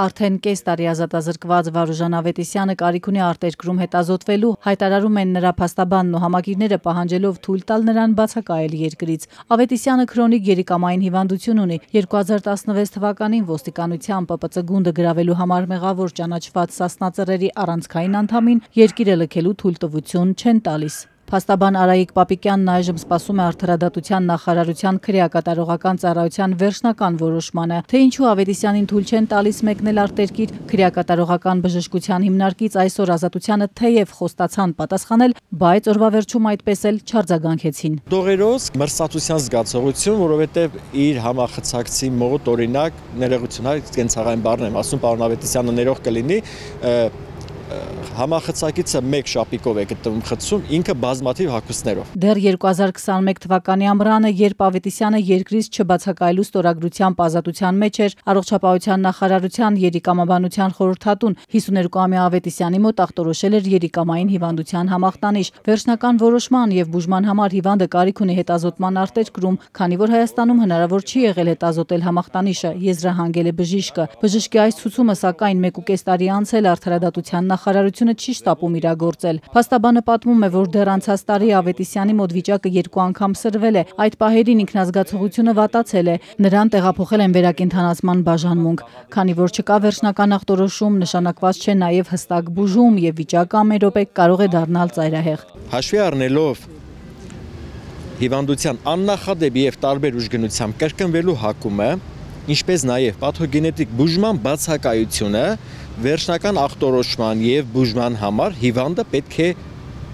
Արդեն կես տարի ազատազրկված Վարուժան Ավետիսյանը կարիք ունի արտերկրում հետազոտվելու, հայտարարում են նրա փաստաբանն ու համագիրները պահանջելով թույլ տալ նրան բացակայել երկրից։ Ավետիսյանը քրոնիկ երիկամային հիվանդություն ունի։ 2016 թվականին ոստիկանության ՊՊՑ գունդը գravelու համար մեղավոր ճանաչված Սասնա ծռերի առանցքային անդամին երկիրը լքելու թույլտվություն չեն տալիս։ Փաստաբան Արայիկ Պապիկյանն այժմ սպասում է արդարադատության նախարարության քրեակատարողական ծառայության վերջնական որոշմանը, թե ինչու Ավետիսյանին թույլ չեն տալիս մեկնել արտերկիր քրեակատարողական բժշկության հիմնարկից այսօր ազատությանը թեև խոստացան պատասխանել, բայց օրվա վերջում այդպես էլ չարձագանքեցին։ Դողերոս մրսածության զգացողություն, որովհետև իր համախցակցի մոտ օրինակ ներողություն հայ կենցաղային բառն եմ ասում պարոն Ավետիսյանը ներող կլինի համախցակիցը մեկ շապիկով է գտնվում խցում, ինքը բազմաթիվ հակուսներով։ Դեռ 2021 թվականի ամռանը, երբ Ավետիսյանը երկրից չբացակայելու ստորագրությամբ ազատության մեջ էր, առողջապահության նախարարության երիկամաբանության խորհրդատուն 52-ամյա Ավետիսյանի մոտ ախտորոշել էր երիկամային հիվանդության համախտանիշ։ Վերջնական որոշման եւ բուժման համար հիվանդը կարիք ունի հետազոտման արտերկրում, քանի որ Հայաստանում հնարավոր չի եղել հետազոտել համախտանիշը, եզրահանգել է բժիշկը։ Բժշկի այս ցուցումը սակայն 1.5 տարի անց էլ արդարադատության նախ նախարարությունը չի շտապում իրագործել։ Փաստաբանը պատմում է, որ դեռ անցած տարի Ավետիսյանի մոտ վիճակը երկու անգամ սրվել է, այդ պահերին ինքնազգացողությունը վատացել է, նրան տեղափոխել են վերակենդանացման բաժանմունք, քանի որ չկա վերջնական ախտորոշում, նշանակված չէ նաև հստակ բուժում եւ վիճակը ամերոպե կարող է դառնալ ծայրահեղ։ Հաշվի առնելով հիվանդության աննախադեպ եւ տարբեր ուժգնությամբ կրկնվելու հակումը, ինչպես նաեւ պաթոգենետիկ բուժման բացակայությունը վերջնական ախտորոշման եւ բուժման համար հիվանդը պետք է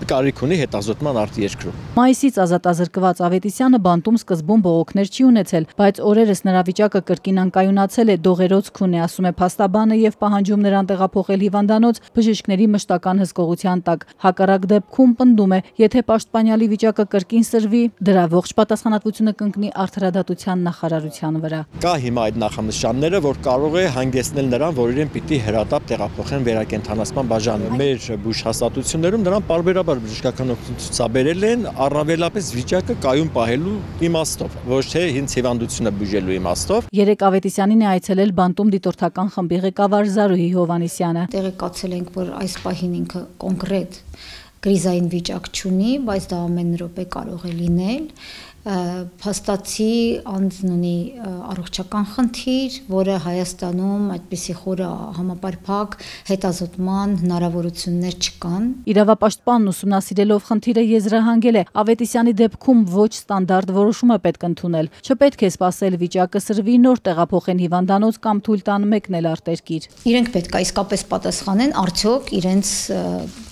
կարիք ունի հետազոտման արտ երկրում։ Մայիսից ազատազրկված Ավետիսյանը բանտում սկզբում բողոքներ չի ունեցել, բայց օրերս նրա վիճակը կրկին անկայունացել է, դողերոցքուն է, ասում է փաստաբանը եւ պահանջում նրան տեղափոխել հիվանդանոց բժիշկների մշտական հսկողության տակ։ Հակառակ դեպքում պնդում է, եթե պաշտպանյալի վիճակը կրկին սրվի, դրա ողջ պատասխանատվությունը կընկնի արդարադատության նախարարության վրա։ Կա հիմա այդ նախանշանները, որ կարող է հանգեցնել նրան, որ իրեն պիտի հրատապ տեղափոխեն վերակենդանացման բաժանը։ Մեր բուժհաստատություններում նրան պարբերաբար բնականաբար բժշկական օգնություն ցուցաբերել են առավելապես վիճակը կայուն պահելու իմաստով, ոչ թե հինց հիվանդությունը բուժելու իմաստով։ Երեք Ավետիսյանին է այցելել բանտում դիտորդական խմբի ղեկավար Զարուհի Հովանիսյանը։ Տեղեկացել ենք, որ այս պահին ինքը կոնկրետ կրիզային վիճակ չունի, բայց դա ամեն րոպե կարող է լինել փաստացի անձն ունի առողջական խնդիր, որը Հայաստանում այդպիսի խորը համապարփակ հետազոտման հնարավորություններ չկան։ Իրավապաշտպանն ուսումնասիրելով խնդիրը եզրահանգել է Ավետիսյանի դեպքում ոչ ստանդարտ որոշում է պետք ընդունել։ Չպետք է սпасել վիճակը սրվի նոր տեղափոխեն հիվանդանոց կամ թույլ տան մեկն էլ արտերկիր։ Իրենք պետք է իսկապես պատասխանեն արդյոք իրենց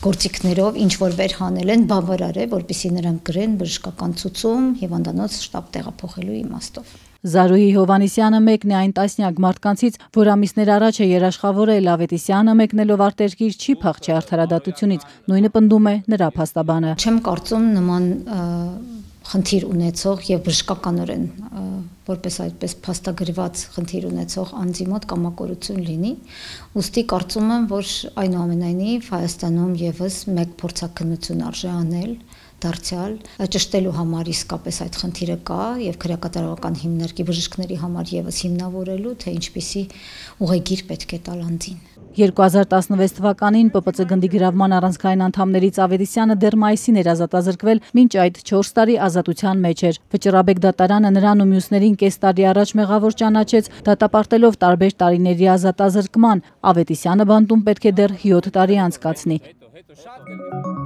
գործիքներով ինչ որ վերհանել են բավարար է, որպիսի նրանք գրեն բժշկական ցուցում, հիվանդ հիվանդանոց շտաբ տեղափոխելու իմաստով։ Զարուհի Հովանիսյանը մեկն է այն տասնյակ մարդկանցից, որ ամիսներ առաջ է երաշխավորել Ավետիսյանը մեկնելով արտերկիր չի փախչի արդարադատությունից, նույնը պնդում է նրա փաստաբանը։ Չեմ կարծում նման խնդիր ունեցող եւ բժշկականորեն որպես այդպես փաստագրված խնդիր ունեցող անձի մոտ կամակորություն լինի։ Ոստի կարծում եմ, որ այնուամենայնիվ Հայաստանում եւս մեկ փորձակնություն արժե անել, դարձյալ ճշտելու համար իսկապես այդ խնդիրը կա եւ քրեակատարողական հիմնարկի բժիշկների համար եւս հիմնավորելու թե ինչպիսի ուղեգիր պետք է տալ անձին 2016 թվականին ՊՊՑ գնդի գրավման առանցքային անդամներից Ավետիսյանը դեռ մայիսին էր ազատազրկվել, մինչ այդ 4 տարի ազատության մեջ էր։ Վճռաբեկ դատարանը նրան ու մյուսներին կես տարի առաջ մեղավոր ճանաչեց, դատապարտելով տարբեր տարիների ազատազրկման։ Ավետիսյանը բանտում պետք է դեռ 7 տարի անցկացնի։ Thank you.